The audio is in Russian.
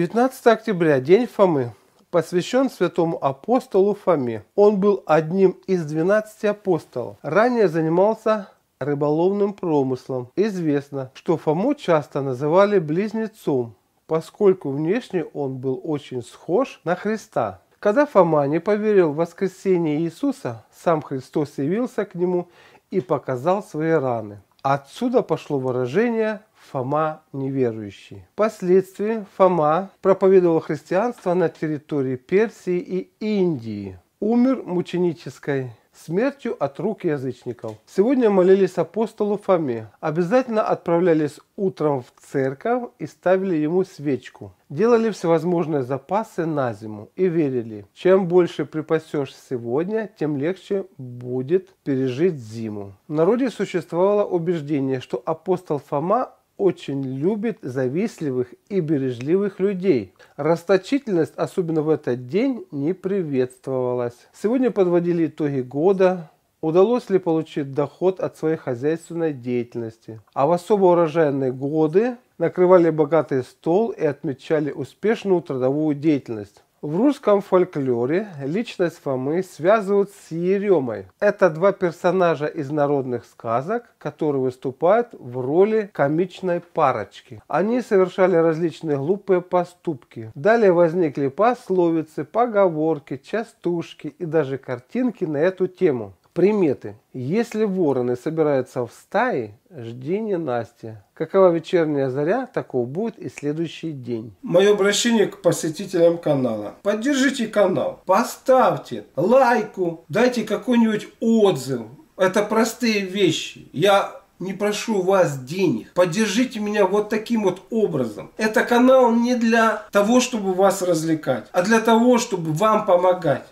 19 октября, день Фомы, посвящен святому апостолу Фоме. Он был одним из 12 апостолов. Ранее занимался рыболовным промыслом. Известно, что Фому часто называли близнецом, поскольку внешне он был очень схож на Христа. Когда Фома не поверил в воскресение Иисуса, сам Христос явился к нему и показал свои раны. Отсюда пошло выражение Фома неверующий. Впоследствии Фома проповедовал христианство на территории Персии и Индии. Умер мученической смертью от рук язычников. Сегодня молились апостолу Фоме. Обязательно отправлялись утром в церковь и ставили ему свечку. Делали всевозможные запасы на зиму и верили, чем больше припасешь сегодня, тем легче будет пережить зиму. В народе существовало убеждение, что апостол Фома очень любит завистливых и бережливых людей. Расточительность, особенно в этот день, не приветствовалась. Сегодня подводили итоги года, удалось ли получить доход от своей хозяйственной деятельности. А в особо урожайные годы накрывали богатый стол и отмечали успешную трудовую деятельность. В русском фольклоре личность Фомы связывают с Еремой. Это два персонажа из народных сказок, которые выступают в роли комичной парочки. Они совершали различные глупые поступки. Далее возникли пословицы, поговорки, частушки и даже картинки на эту тему. Приметы. Если вороны собираются в стаи, жди не Настя. Какова вечерняя заря, такого будет и следующий день. Мое обращение к посетителям канала. Поддержите канал, поставьте лайку, дайте какой-нибудь отзыв. Это простые вещи. Я не прошу вас денег. Поддержите меня вот таким вот образом. Это канал не для того, чтобы вас развлекать, а для того, чтобы вам помогать.